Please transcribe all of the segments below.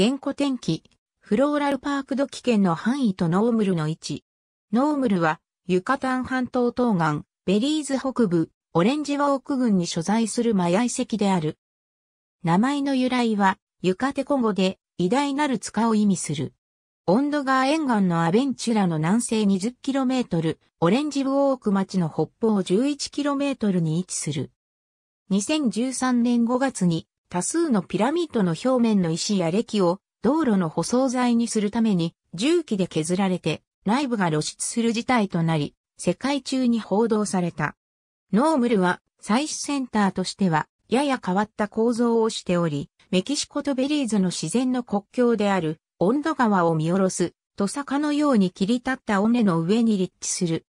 原古天気、フローラルパーク土器圏の範囲とノームルの位置。ノームルは、ユカタン半島東岸、ベリーズ北部、オレンジウォーク郡に所在するマヤ遺跡である。名前の由来は、ユカテコ語で、偉大なる塚を意味する。温度川沿岸のアベンチュラの南西 20km、オレンジウォーク町の北方 11km に位置する。2013年5月に多数のピラミッドの表面の石や歴を道路の舗装材にするために重機で削られて内部が露出する事態となり、世界中に報道された。ノームルは採取センターとしてはやや変わった構造をしており、メキシコとベリーズの自然の国境である温度川を見下ろす、土坂のように切り立った尾根の上に立地する。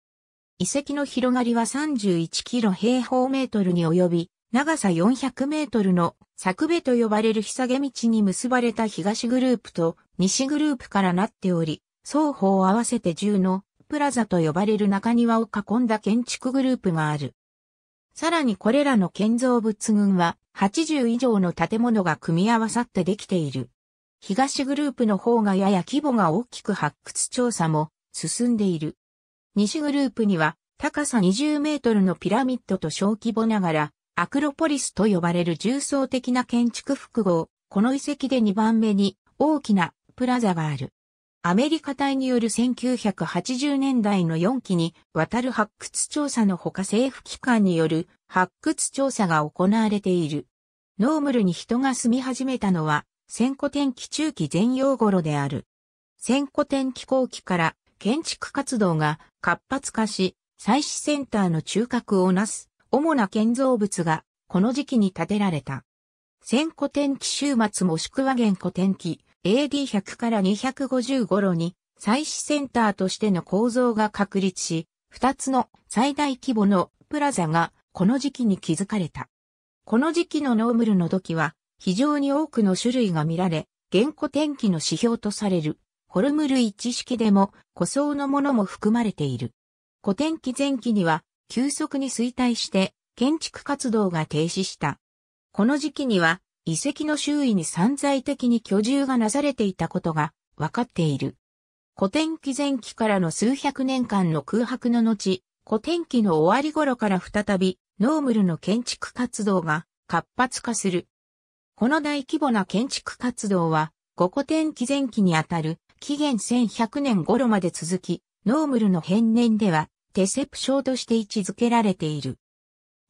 遺跡の広がりは31キロ平方メートルに及び、長さ400メートルの作部と呼ばれる日下げ道に結ばれた東グループと西グループからなっており、双方合わせて10のプラザと呼ばれる中庭を囲んだ建築グループがある。さらにこれらの建造物群は80以上の建物が組み合わさってできている。東グループの方がやや規模が大きく発掘調査も進んでいる。西グループには高さ20メートルのピラミッドと小規模ながらアクロポリスと呼ばれる重層的な建築複合、この遺跡で2番目に大きなプラザがある。アメリカ隊による1980年代の4期に渡る発掘調査のほか政府機関による発掘調査が行われている。ノームルに人が住み始めたのは、戦古天気中期前洋頃である。戦古天気後期から建築活動が活発化し、祭祀センターの中核をなす主な建造物がこの時期に建てられた。千古天気終末もしくは元古天気 AD100 から250頃に祭祀センターとしての構造が確立し、二つの最大規模のプラザがこの時期に築かれた。この時期のノームルの時は非常に多くの種類が見られ、元古天気の指標とされるホルム類知識でも古装のものも含まれている。古天気前期には急速に衰退して建築活動が停止した。この時期には遺跡の周囲に散在的に居住がなされていたことが分かっている。古典期前期からの数百年間の空白の後、古典期の終わり頃から再びノームルの建築活動が活発化する。この大規模な建築活動は、五古典期前期にあたる紀元1100年頃まで続き、ノームルの変年ではテセプショーとして位置づけられている。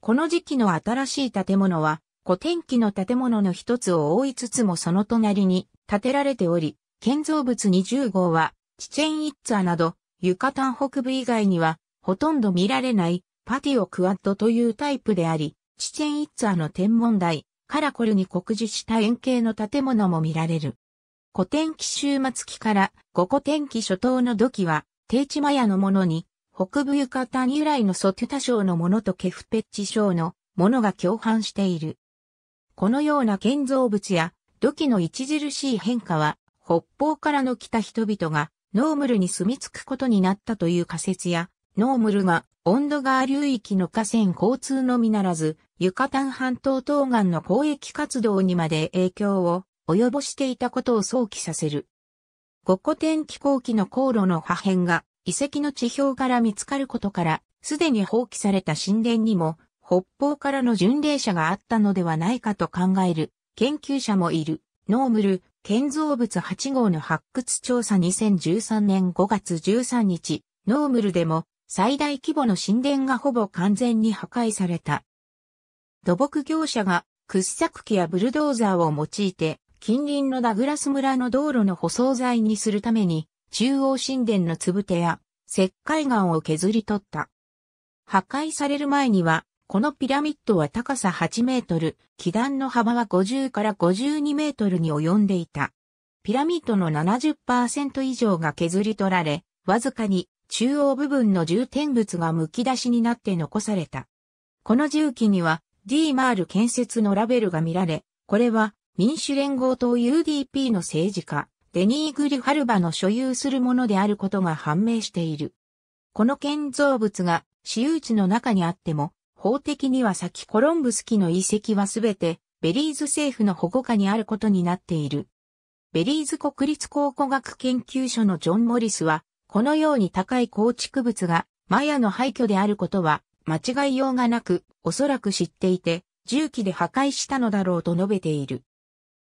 この時期の新しい建物は、古典期の建物の一つを覆いつつもその隣に建てられており、建造物20号は、チチェンイッツァなど、ユカタン北部以外には、ほとんど見られないパティオクワッドというタイプであり、チチェンイッツァの天文台、カラコルに酷似した円形の建物も見られる。古典期終末期から、五古典期初頭の土器は、定置マヤのものに北部ユカタン由来のソテュタ省のものとケフペッチ省のものが共犯している。このような建造物や土器の著しい変化は、北方からの来た人々がノームルに住み着くことになったという仮説や、ノームルが温度川流域の河川交通のみならず、ユカタン半島東岸の交易活動にまで影響を及ぼしていたことを想起させる。五古天気後期の航路の破片が遺跡の地表から見つかることから、すでに放棄された神殿にも、北方からの巡礼者があったのではないかと考える研究者もいる。ノームル建造物8号の発掘調査2013年5月13日、ノームルでも最大規模の神殿がほぼ完全に破壊された。土木業者が掘削機やブルドーザーを用いて近隣のダグラス村の道路の舗装材にするために中央神殿のつぶてや石灰岩を削り取った。破壊される前には、このピラミッドは高さ8メートル、基段の幅は50から52メートルに及んでいた。ピラミッドの70%以上が削り取られ、わずかに中央部分の重点物が剥き出しになって残された。この重機には D マール建設のラベルが見られ、これは民主連合党 UDP の政治家、デニー・グリファルバの所有するものであることが判明している。この建造物が私有地の中にあっても、法的には先コロンブス機の遺跡はすべてベリーズ政府の保護下にあることになっている。ベリーズ国立考古学研究所のジョン・モリスは、このように高い構築物がマヤの廃墟であることは間違いようがなく、おそらく知っていて、重機で破壊したのだろうと述べている。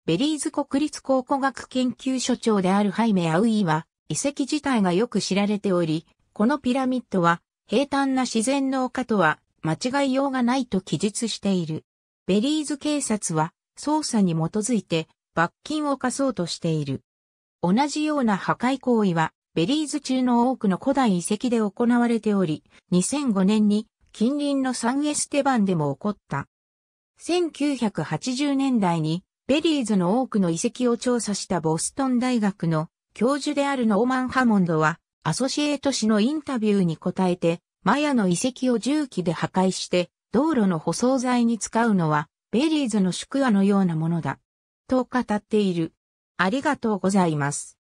ベリーズ国立考古学研究所長であるハイメ・アウイは、遺跡自体がよく知られており、このピラミッドは、平坦な自然の丘とは、間違いようがないと記述している。ベリーズ警察は、捜査に基づいて、罰金を課そうとしている。同じような破壊行為は、ベリーズ中の多くの古代遺跡で行われており、2005年に近隣のサンエステバンでも起こった。1980年代にベリーズの多くの遺跡を調査したボストン大学の教授であるノーマン・ハモンドは、アソシエート氏のインタビューに答えて、マヤの遺跡を重機で破壊して、道路の舗装材に使うのは、ベリーズの宿屋のようなものだ。と語っている。ありがとうございます。